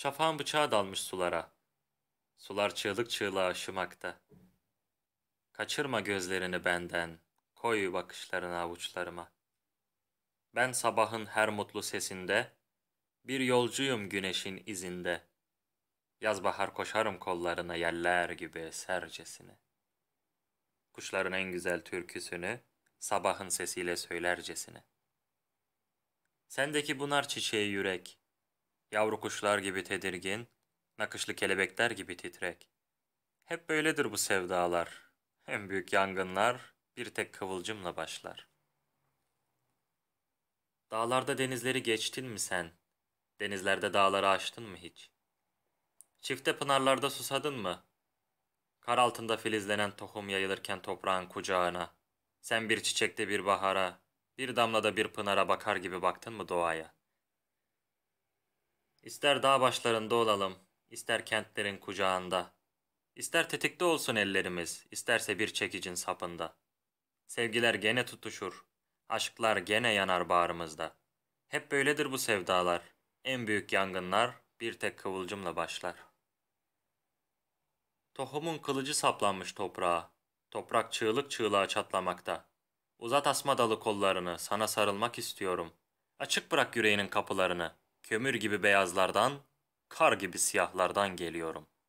Şafağın bıçağı dalmış sulara. Sular çığlık çığlığa aşımakta. Kaçırma gözlerini benden, koy bakışlarını avuçlarıma. Ben sabahın her mutlu sesinde, bir yolcuyum güneşin izinde. Yaz bahar koşarım kollarına yeller gibi esercesine. Kuşların en güzel türküsünü sabahın sesiyle söylercesine. Sendeki bunar çiçeği yürek, Yavru kuşlar gibi tedirgin, nakışlı kelebekler gibi titrek. Hep böyledir bu sevdalar. En büyük yangınlar bir tek kıvılcımla başlar. Dağlarda denizleri geçtin mi sen? Denizlerde dağları aştın mı hiç? Çifte pınarlarda susadın mı? Kar altında filizlenen tohum yayılırken toprağın kucağına, sen bir çiçekte bir bahara, bir damlada bir pınara bakar gibi baktın mı doğaya?'' İster dağ başlarında olalım, ister kentlerin kucağında. İster tetikte olsun ellerimiz, isterse bir çekicin sapında. Sevgiler gene tutuşur, aşklar gene yanar bağrımızda. Hep böyledir bu sevdalar, en büyük yangınlar bir tek kıvılcımla başlar. Tohumun kılıcı saplanmış toprağa, toprak çığlık çığlığa çatlamakta. Uzat asma dalı kollarını, sana sarılmak istiyorum. Açık bırak yüreğinin kapılarını.'' Kömür gibi beyazlardan, kar gibi siyahlardan geliyorum.